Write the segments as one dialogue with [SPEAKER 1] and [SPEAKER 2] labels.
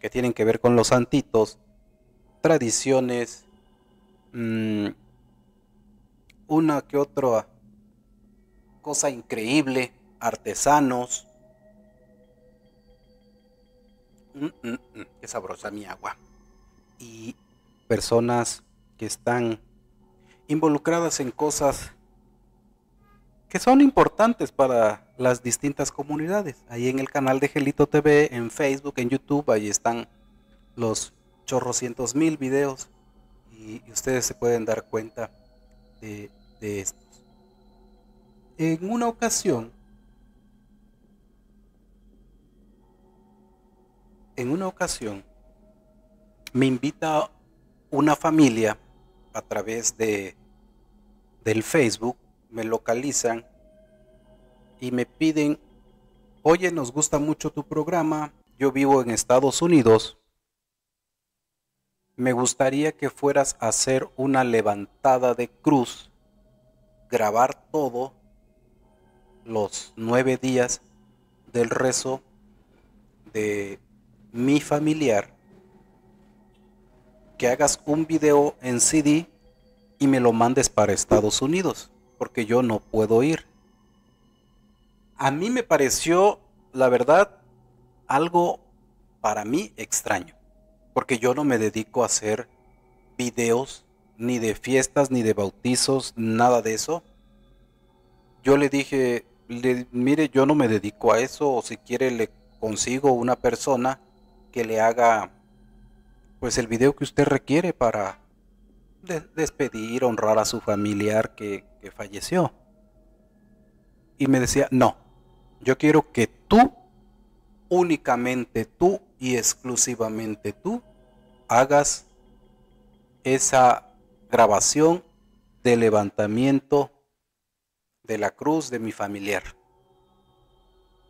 [SPEAKER 1] que tienen que ver con los santitos, tradiciones, mm, una que otra cosa increíble, artesanos. Mm, mm, que sabrosa mi agua. Y personas que están involucradas en cosas que son importantes para las distintas comunidades. Ahí en el canal de Gelito TV, en Facebook, en YouTube, ahí están los chorrocientos mil videos y, ustedes se pueden dar cuenta de, de estos. En una ocasión, en una ocasión, me invita una familia a través de del Facebook me localizan y me piden, oye, nos gusta mucho tu programa, yo vivo en Estados Unidos, me gustaría que fueras a hacer una levantada de cruz, grabar todo los nueve días del rezo de mi familiar, que hagas un video en CD y me lo mandes para Estados Unidos porque yo no puedo ir. A mí me pareció, la verdad, algo para mí extraño, porque yo no me dedico a hacer videos ni de fiestas, ni de bautizos, nada de eso. Yo le dije, mire, yo no me dedico a eso, o si quiere le consigo una persona que le haga pues el video que usted requiere para despedir, honrar a su familiar que, falleció. Y me decía, no, yo quiero que tú, únicamente tú y exclusivamente tú, hagas esa grabación de levantamiento de la cruz de mi familiar.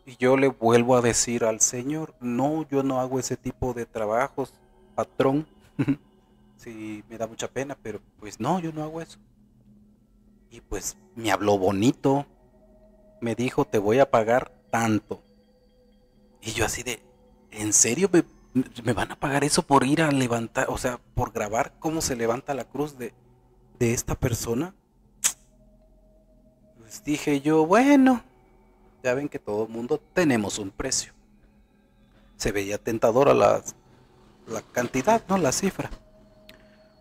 [SPEAKER 1] Y yo le vuelvo a decir al Señor, no, yo no hago ese tipo de trabajos, patrón. sí me da mucha pena, pero pues no, yo no hago eso. Y pues me habló bonito, me dijo, te voy a pagar tanto. Y yo así de, ¿en serio me, van a pagar eso por ir a levantar, o sea, por grabar cómo se levanta la cruz de, de esta persona? Pues dije yo, bueno, ya ven que todo mundo tenemos un precio. Se veía tentadora la, la cantidad, ¿no? La cifra.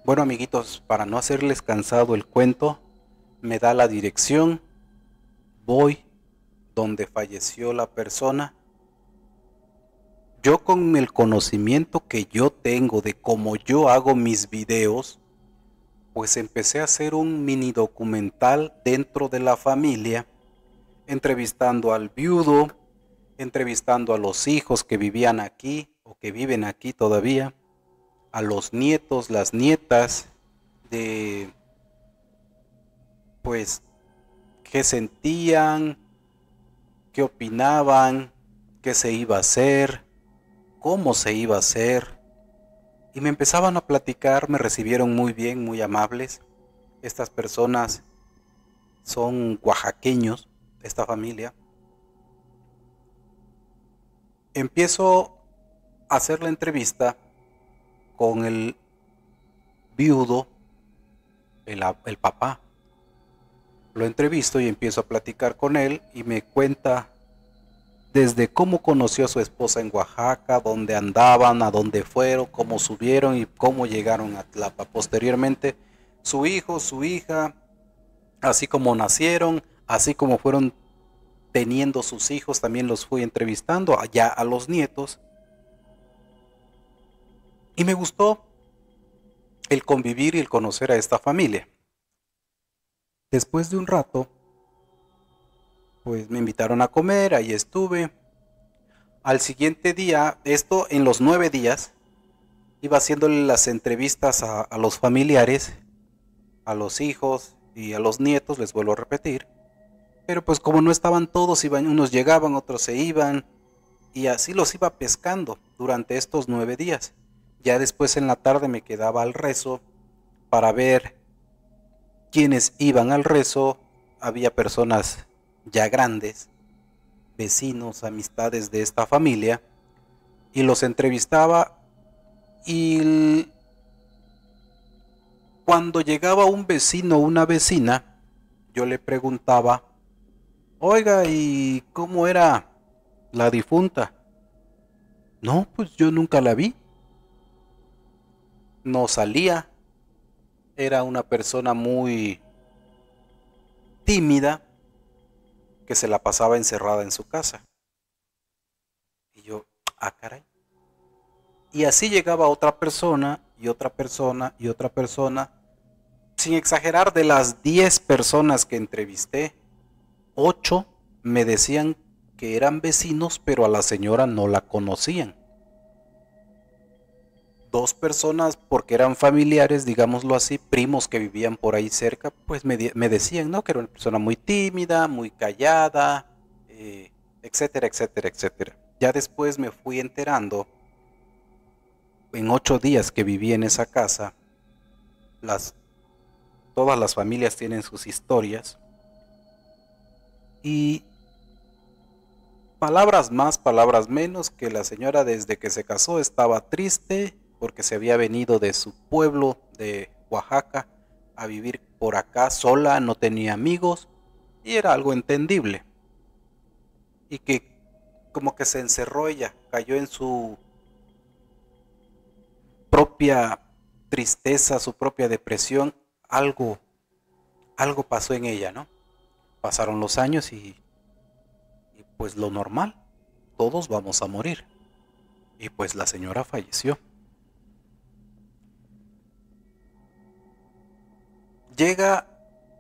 [SPEAKER 1] Bueno amiguitos, para no hacerles cansado el cuento, me da la dirección, voy donde falleció la persona. Yo con el conocimiento que yo tengo de cómo yo hago mis videos, pues empecé a hacer un mini documental dentro de la familia, entrevistando al viudo, entrevistando a los hijos que vivían aquí o que viven aquí todavía, a los nietos, las nietas, de pues qué sentían, qué opinaban, qué se iba a hacer, cómo se iba a hacer. Y me empezaban a platicar, me recibieron muy bien, muy amables. Estas personas son oaxaqueños, esta familia. Empiezo a hacer la entrevista con el viudo, el, papá. Lo entrevisto y empiezo a platicar con él y me cuenta desde cómo conoció a su esposa en Oaxaca, dónde andaban, a dónde fueron, cómo subieron y cómo llegaron a Tlapa. Posteriormente, su hijo, su hija, así como nacieron, así como fueron teniendo sus hijos, también los fui entrevistando, allá a los nietos. Y me gustó el convivir y el conocer a esta familia. Después de un rato, pues me invitaron a comer, ahí estuve. Al siguiente día, esto en los nueve días, iba haciéndole las entrevistas a, los familiares, a los hijos y a los nietos, les vuelvo a repetir. Pero pues como no estaban todos, iban, unos llegaban, otros se iban, y así los iba pescando durante estos nueve días. Ya después en la tarde me quedaba al rezo para ver quiénes iban al rezo. Había personas ya grandes, vecinos, amistades de esta familia, y los entrevistaba y cuando llegaba un vecino o una vecina, yo le preguntaba, oiga, ¿y cómo era la difunta? No, pues yo nunca la vi no salía, era una persona muy tímida que se la pasaba encerrada en su casa. Y yo, ah, caray. Y así llegaba otra persona y otra persona y otra persona. Sin exagerar, de las 10 personas que entrevisté, 8 me decían que eran vecinos, pero a la señora no la conocían dos personas, porque eran familiares, digámoslo así, primos que vivían por ahí cerca, pues me, decían, ¿no? Que era una persona muy tímida, muy callada, eh, etcétera, etcétera, etcétera. Ya después me fui enterando, en ocho días que viví en esa casa, las, todas las familias tienen sus historias. Y palabras más, palabras menos, que la señora desde que se casó estaba triste, porque se había venido de su pueblo de Oaxaca a vivir por acá sola, no tenía amigos y era algo entendible. Y que como que se encerró ella, cayó en su propia tristeza, su propia depresión, algo algo pasó en ella, ¿no? Pasaron los años y, y pues lo normal, todos vamos a morir. Y pues la señora falleció. llega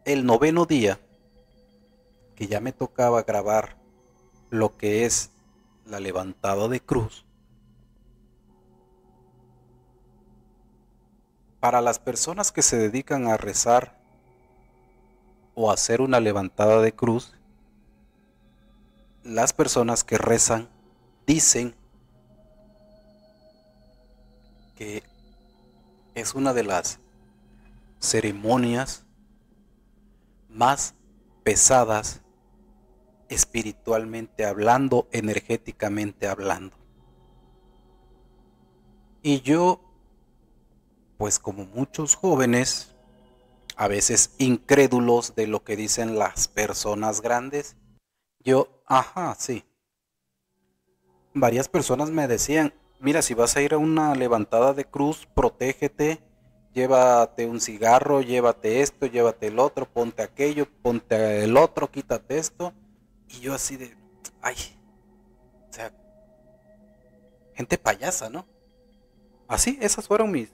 [SPEAKER 1] el noveno día, que ya me tocaba grabar lo que es la levantada de cruz, para las personas que se dedican a rezar o hacer una levantada de cruz, las personas que rezan dicen que es una de las ceremonias más pesadas espiritualmente hablando, energéticamente hablando. Y yo, pues como muchos jóvenes, a veces incrédulos de lo que dicen las personas grandes, yo, ajá, sí. Varias personas me decían, mira, si vas a ir a una levantada de cruz, protégete, llévate un cigarro, llévate esto, llévate el otro, ponte aquello, ponte el otro, quítate esto. Y yo así de, ay, o sea, gente payasa, ¿no? Así, esas fueron mis,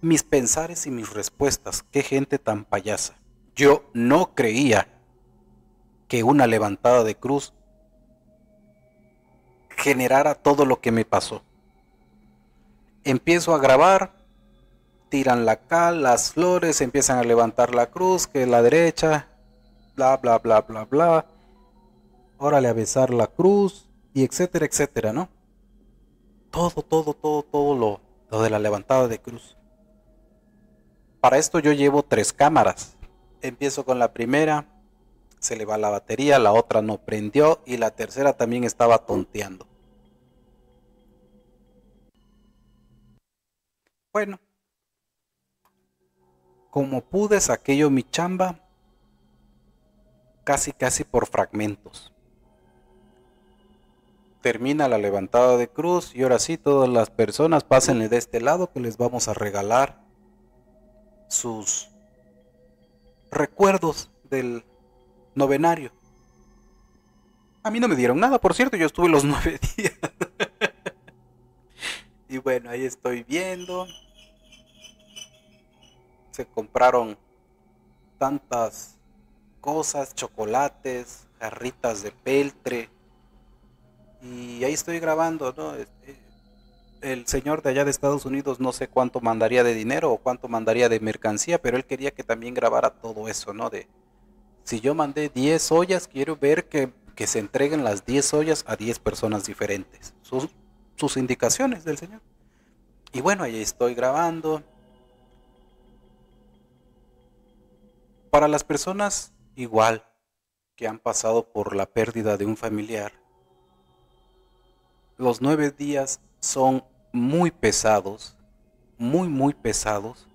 [SPEAKER 1] mis pensares y mis respuestas. Qué gente tan payasa. Yo no creía que una levantada de cruz generara todo lo que me pasó. Empiezo a grabar, tiran la cal, las flores, empiezan a levantar la cruz, que la derecha, bla, bla, bla, bla, bla. Órale a besar la cruz, y etcétera, etcétera, ¿no? Todo, todo, todo, todo lo, lo de la levantada de cruz. Para esto yo llevo tres cámaras. Empiezo con la primera, se le va la batería, la otra no prendió y la tercera también estaba tonteando. Bueno, como pude saqué mi chamba casi casi por fragmentos. Termina la levantada de cruz y ahora sí todas las personas pásenle de este lado que les vamos a regalar sus recuerdos del novenario. A mí no me dieron nada, por cierto, yo estuve los nueve días. y bueno, ahí estoy viendo se compraron tantas cosas, chocolates, jarritas de peltre. Y ahí estoy grabando, ¿no? Este, el señor de allá de Estados Unidos no sé cuánto mandaría de dinero o cuánto mandaría de mercancía, pero él quería que también grabara todo eso, ¿no? De si yo mandé 10 ollas, quiero ver que, se entreguen las 10 ollas a 10 personas diferentes. Sus, sus indicaciones del señor. Y bueno, ahí estoy grabando Para las personas igual que han pasado por la pérdida de un familiar, los nueve días son muy pesados, muy, muy pesados.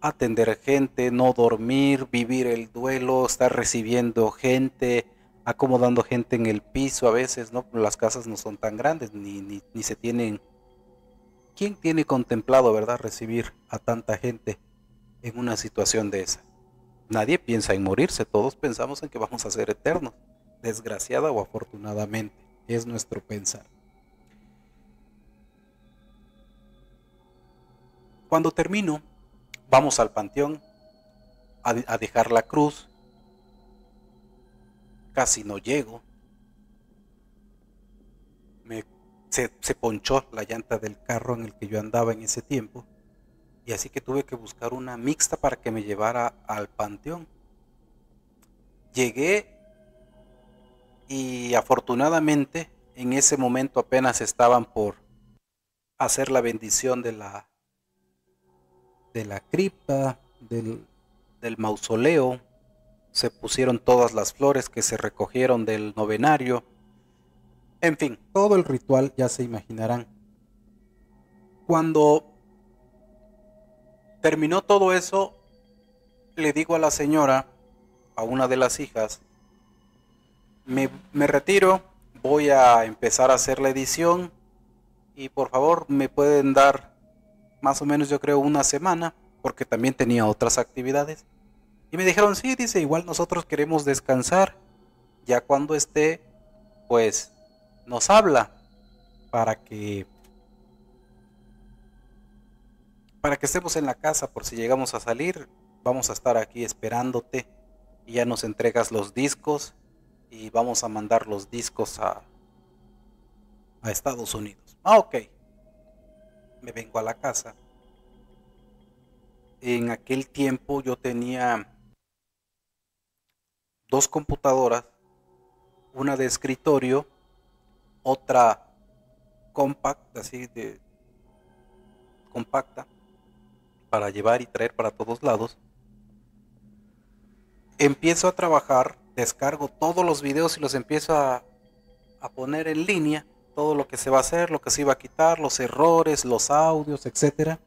[SPEAKER 1] Atender gente, no dormir, vivir el duelo, estar recibiendo gente, acomodando gente en el piso a veces, ¿no? Las casas no son tan grandes, ni, ni, ni se tienen... ¿Quién tiene contemplado, verdad, recibir a tanta gente en una situación de esa? Nadie piensa en morirse, todos pensamos en que vamos a ser eternos, desgraciada o afortunadamente, es nuestro pensar. Cuando termino, vamos al panteón a, dejar la cruz. Casi no llego. Me, se, se ponchó la llanta del carro en el que yo andaba en ese tiempo y así que tuve que buscar una mixta para que me llevara al panteón. Llegué y afortunadamente en ese momento apenas estaban por hacer la bendición de la de la cripta, del, del mausoleo, se pusieron todas las flores que se recogieron del novenario. En fin, todo el ritual ya se imaginarán. Cuando Terminó todo eso, le digo a la señora, a una de las hijas, me, me retiro, voy a empezar a hacer la edición y por favor me pueden dar más o menos yo creo una semana porque también tenía otras actividades. Y me dijeron, sí, dice, igual nosotros queremos descansar. Ya cuando esté, pues nos habla para que para que estemos en la casa por si llegamos a salir, vamos a estar aquí esperándote y ya nos entregas los discos y vamos a mandar los discos a, a Estados Unidos. Ah, ok. Me vengo a la casa. En aquel tiempo yo tenía dos computadoras, una de escritorio, otra compact, así de compacta, para llevar y traer para todos lados, empiezo a trabajar, descargo todos los videos y los empiezo a, a poner en línea, todo lo que se va a hacer, lo que se iba a quitar, los errores, los audios, etcétera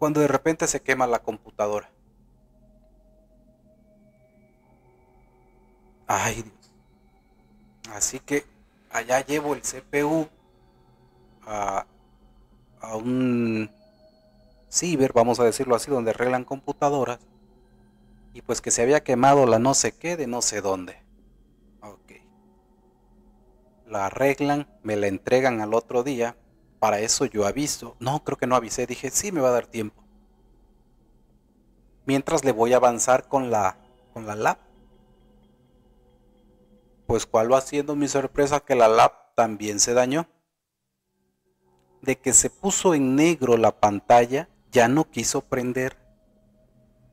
[SPEAKER 1] cuando de repente se quema la computadora. Ay Dios. Así que allá llevo el CPU a un ciber, vamos a decirlo así, donde arreglan computadoras, y pues que se había quemado la no sé qué de no sé dónde. Ok. La arreglan, me la entregan al otro día, para eso yo aviso. No, creo que no avisé, dije, sí, me va a dar tiempo. Mientras le voy a avanzar con la, con la lab. Pues cuál va siendo mi sorpresa que la lab también se dañó. De que se puso en negro la pantalla ya no quiso prender.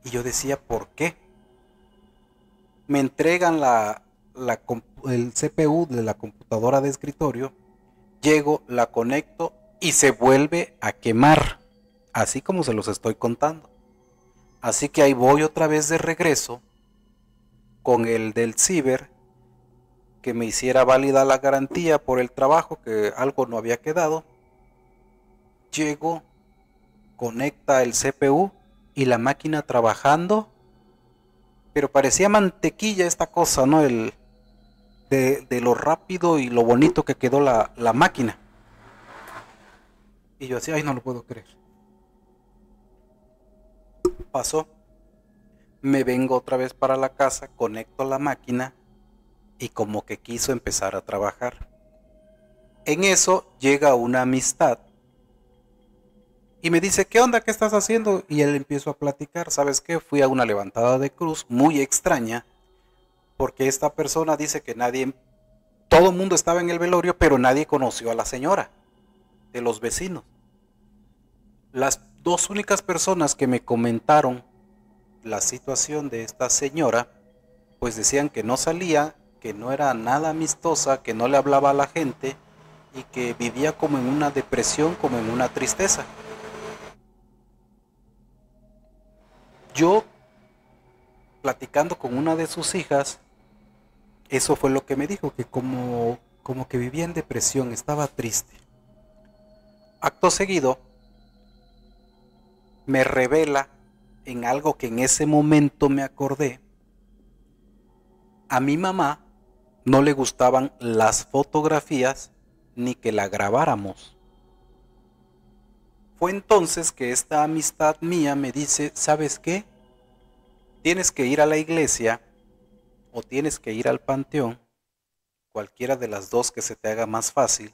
[SPEAKER 1] Y yo decía, ¿por qué? Me entregan la, el CPU de la computadora de escritorio, llego, la conecto y se vuelve a quemar, así como se los estoy contando. Así que ahí voy otra vez de regreso con el del ciber que me hiciera válida la garantía por el trabajo, que algo no había quedado. Llego, conecta el CPU y la máquina trabajando. Pero parecía mantequilla esta cosa, ¿no? El, de, lo rápido y lo bonito que quedó la, la máquina. Y yo así, ay, no lo puedo creer. Pasó. Me vengo otra vez para la casa, conecto la máquina y como que quiso empezar a trabajar. En eso llega una amistad y me dice, ¿qué onda? ¿Qué estás haciendo? Y él empiezo a platicar, ¿sabes qué? Fui a una levantada de cruz muy extraña, porque esta persona dice que nadie, todo el mundo estaba en el velorio, pero nadie conoció a la señora, de los vecinos. Las dos únicas personas que me comentaron la situación de esta señora, pues decían que no salía, que no era nada amistosa, que no le hablaba a la gente y que vivía como en una depresión, como en una tristeza. yo, platicando con una de sus hijas, eso fue lo que me dijo, que como, como que vivía en depresión, estaba triste. Acto seguido, me revela en algo que en ese momento me acordé. A mi mamá no le gustaban las fotografías ni que la grabáramos. Fue entonces que esta amistad mía me dice, ¿sabes qué? tienes que ir a la iglesia o tienes que ir al panteón, cualquiera de las dos que se te haga más fácil,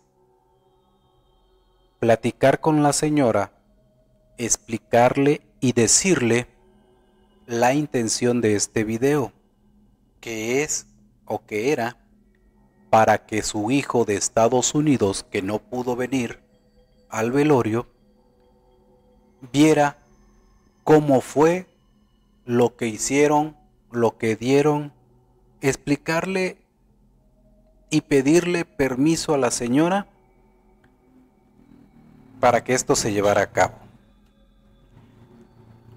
[SPEAKER 1] platicar con la señora, explicarle y decirle la intención de este video, que es o que era para que su hijo de Estados Unidos que no pudo venir al velorio viera cómo fue lo que hicieron, lo que dieron, explicarle y pedirle permiso a la señora para que esto se llevara a cabo.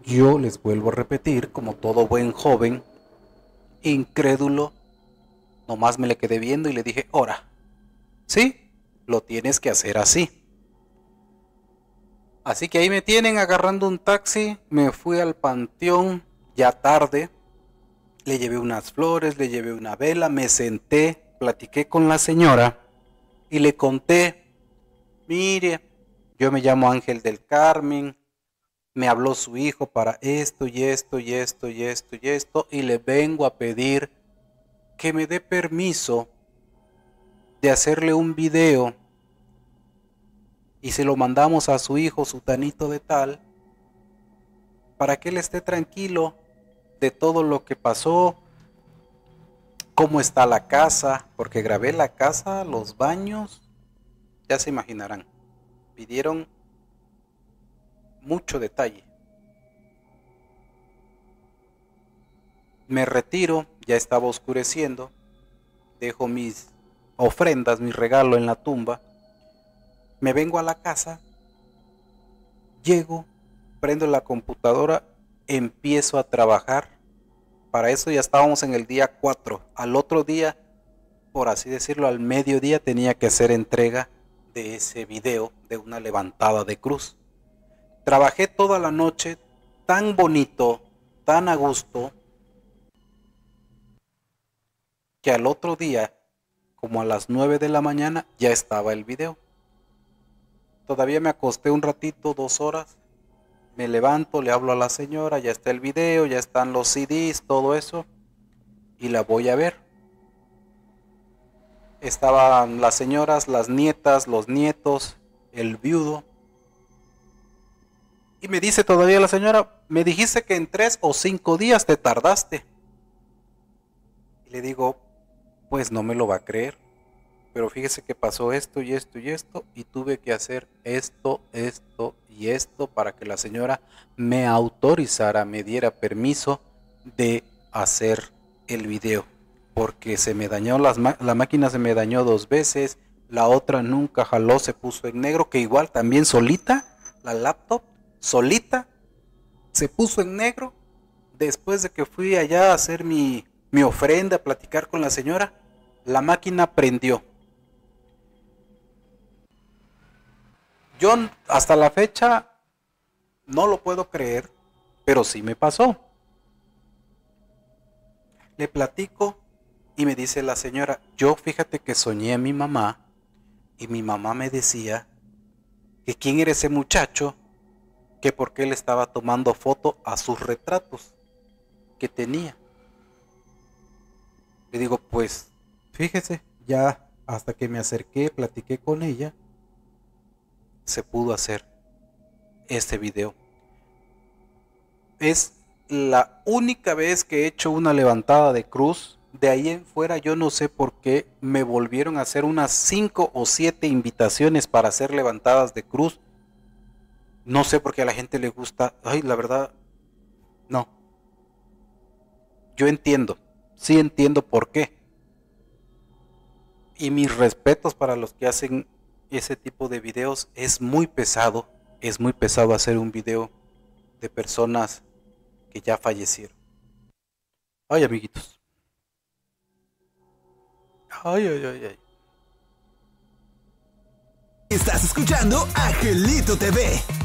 [SPEAKER 1] Yo les vuelvo a repetir, como todo buen joven, incrédulo, nomás me le quedé viendo y le dije, ora, sí, lo tienes que hacer así. Así que ahí me tienen agarrando un taxi, me fui al panteón, ya tarde, le llevé unas flores, le llevé una vela, me senté, platiqué con la señora y le conté, mire, yo me llamo Ángel del Carmen, me habló su hijo para esto y esto y esto y esto y esto y le vengo a pedir que me dé permiso de hacerle un video y se lo mandamos a su hijo, su tanito de tal, para que él esté tranquilo de todo lo que pasó, cómo está la casa, porque grabé la casa, los baños, ya se imaginarán. Pidieron mucho detalle. Me retiro, ya estaba oscureciendo, dejo mis ofrendas, mi regalo en la tumba, me vengo a la casa, llego, prendo la computadora, empiezo a trabajar. Para eso ya estábamos en el día 4. Al otro día, por así decirlo, al mediodía tenía que hacer entrega de ese video de una levantada de cruz. Trabajé toda la noche tan bonito, tan a gusto, que al otro día, como a las 9 de la mañana, ya estaba el video. Todavía me acosté un ratito, dos horas, me levanto, le hablo a la señora, ya está el video, ya están los CDs, todo eso, y la voy a ver. Estaban las señoras, las nietas, los nietos, el viudo. Y me dice todavía la señora, me dijiste que en tres o cinco días te tardaste. Y le digo, pues no me lo va a creer pero fíjese que pasó esto y esto y esto y tuve que hacer esto, esto y esto para que la señora me autorizara, me diera permiso de hacer el video. Porque se me dañó, la máquina se me dañó dos veces, la otra nunca jaló, se puso en negro, que igual también solita, la laptop, solita, se puso en negro. Después de que fui allá a hacer mi, mi ofrenda, a platicar con la señora, la máquina prendió. Yo hasta la fecha no lo puedo creer, pero sí me pasó. Le platico y me dice la señora, yo fíjate que soñé a mi mamá y mi mamá me decía que quién era ese muchacho, que por qué le estaba tomando foto a sus retratos que tenía. Le digo, pues fíjese, ya hasta que me acerqué, platiqué con ella, se pudo hacer este video. Es la única vez que he hecho una levantada de cruz. De ahí en fuera yo no sé por qué me volvieron a hacer unas 5 o 7 invitaciones para hacer levantadas de cruz. No sé por qué a la gente le gusta. Ay, la verdad, no. Yo entiendo, sí entiendo por qué. Y mis respetos para los que hacen ese tipo de videos es muy pesado. Es muy pesado hacer un video de personas que ya fallecieron. Ay, amiguitos. Ay, ay, ay, ay. Estás escuchando Angelito TV.